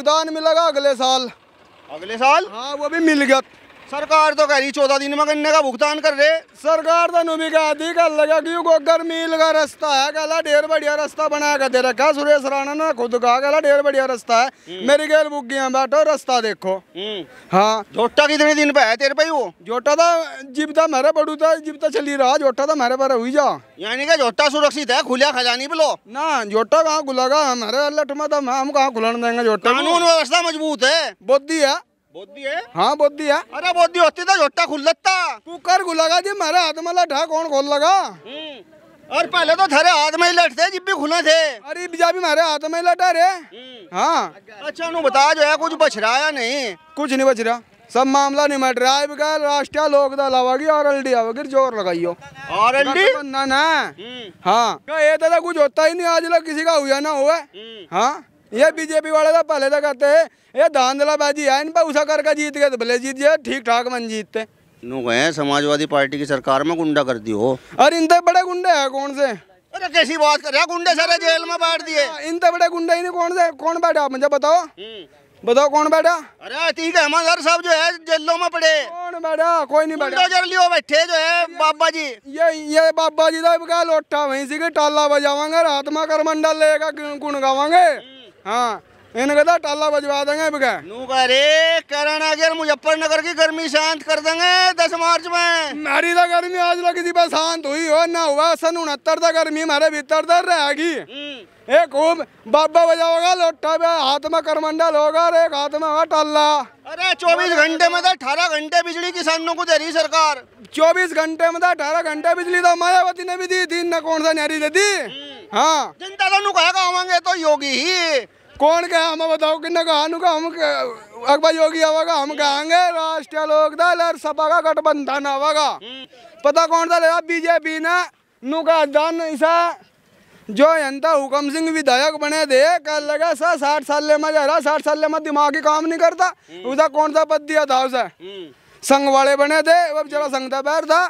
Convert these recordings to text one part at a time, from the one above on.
भुगतान मिलेगा अगले साल अगले साल हाँ वो भी मिल गया ਸਰਕਾਰ ਤਾਂ ਕਹਿ ਰਹੀ 14 ਦਿਨ में गन्ने का भुगतान कर रहे सरकार तो भी आधी लगा क्योंकि गर्मील का रास्ता है गला ढेर बढ़िया रास्ता बना कर दे रखा सुरेश राणा ने खुद कहा गला ढेर बढ़िया रास्ता है हम्म। मेरी गेल बुगिया बैठो रास्ता देखो हम्म। हाँ जोटा कितने दिन पे है तेरे पे वो जोटा तो तो था जिबता तो मेरे बड़ू था जिबता चली रहा जोटा तो मेरे पर हुई जा यानी कि जोटा सुरक्षित है खुलिया खजानी बोलो ना जोटा कहाँ खुलेगा हमारे लटमा था हम कहाँ खुलन देंगे जोटा कानून व्यवस्था मजबूत है बुद्धि है हाँ बोधी है अरे बोधी होती तो झोटा खुल लगता तू कर गुलागा जी मेरे हाथ में लठा कौन खोल लगा हम्म। और पहले तो थरे हाथ में ही लटते जिब भी खुले थे अरे बीजा भी मारे हाथ में ही लटा रे हम्म। हाँ अच्छा नु बता जो है कुछ बच रहा या नहीं कुछ नहीं बच रहा सब मामला निमट रहा है बिका राष्ट्रीय लोक दल आवागी और एल डी आवागी जोर लगाइयो और एल डी ना है हम्म। हाँ ये तो कुछ होता ही नहीं आज लग किसी का हुआ ना हुआ हाँ ये बीजेपी वाले तो पहले तो कहते हैं ये धांधलाबाजी है इन पर उषा करके जीत गए तो भले जीत गए ठीक ठाक मन जीतते हैं समाजवादी पार्टी की सरकार में गुंडा कर दी हो अरे इनते बड़े गुंडे हैं कौन से अरे कैसी बात कर रहे गुंडे सारे जेल में बैठ दिए हाँ, इनते बड़े गुंडे ही नहीं कौन से कौन बैठा मुझे बताओ हम्म। बताओ कौन बैठा अरे ठीक है हमारे साहब जो है जेलों में पड़े कौन बैठा कोई नहीं बैठा कर लियो बैठे जो है बाबा जी ये ये बाबा जी तो का लोटा वहीं से टाला बजावा रात में करमंडल लेगा गुण गावांगे हम्म। हाँ इनके तो टाला बजवा देंगे अरे करण आगे मुजफ्फरनगर की गर्मी शांत कर देंगे दस मार्च में मेरी तो गर्मी आज लग किसी पर शांत हुई हो ना हुआ सन उनहत्तर तक गर्मी हमारे भीतर दर रहेगी हम्म। एक खूब बाबा बजाओगा लोटा पे हाथ में करमंडल होगा और एक हाथ में होगा टाला अरे चौबीस घंटे में तो अठारह घंटे बिजली किसानों को दे रही सरकार चौबीस घंटे में तो अठारह घंटे बिजली तो मायावती ने भी दी थी न कौन सा नहरी दे दी हम्म। हाँ जनता तो तो योगी ही कौन कहे हम बताओ किन्ने हम अकबर योगी आवागा हम कहेंगे राष्ट्रीय लोकदल और सपा का गठबंधन आवागा हम्म। पता कौन सा लेगा बीजेपी ने नू दान ऐसा जो यंता हुकम सिंह विधायक बने दे कल लगा सा साठ साल में जा रहा साठ साल में दिमाग ही काम नहीं करता हम्म। उधर कौन सा पद दिया था उसे हम्म। संघ वाले बने थे अब जरा संघ था बैर था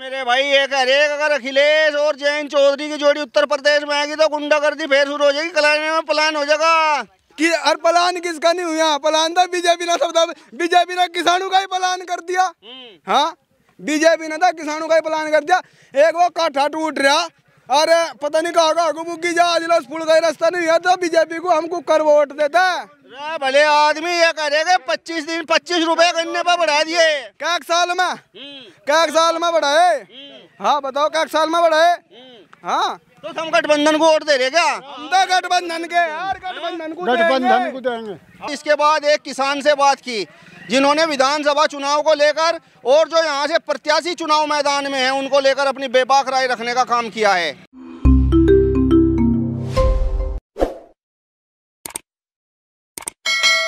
मेरे भाई एक हरेक अगर अखिलेश और जैन चौधरी की जोड़ी उत्तर प्रदेश में आएगी तो गुंडागर्दी फिर शुरू हो जाएगी कलाने में प्लान हो जाएगा कि हर प्लान किसका नहीं हुआ हाँ, प्लान था बीजेपी ने सब बीजेपी ने किसानों का ही प्लान कर दिया हम्म। हाँ बीजेपी ने था किसानों का ही प्लान कर दिया एक वो काठा टूट रहा अरे पता नहीं कहा जा आज का रास्ता नहीं हुआ तो बीजेपी को हमको कर वोट देता है भले आदमी ये करेगा पच्चीस दिन पच्चीस रुपए गन्ने पर बढ़ा दिए क्या साल में हम्म। क्या साल में बढ़ाए हम्म। हाँ बताओ क्या साल में बढ़ाए हम्म। हाँ तो हम गठबंधन को वोट दे रहे क्या तो गठबंधन के गठबंधन को गठबंधन को देंगे इसके बाद एक किसान से बात की जिन्होंने विधानसभा चुनाव को लेकर और जो यहाँ से प्रत्याशी चुनाव मैदान में है उनको लेकर अपनी बेबाक राय रखने का काम किया है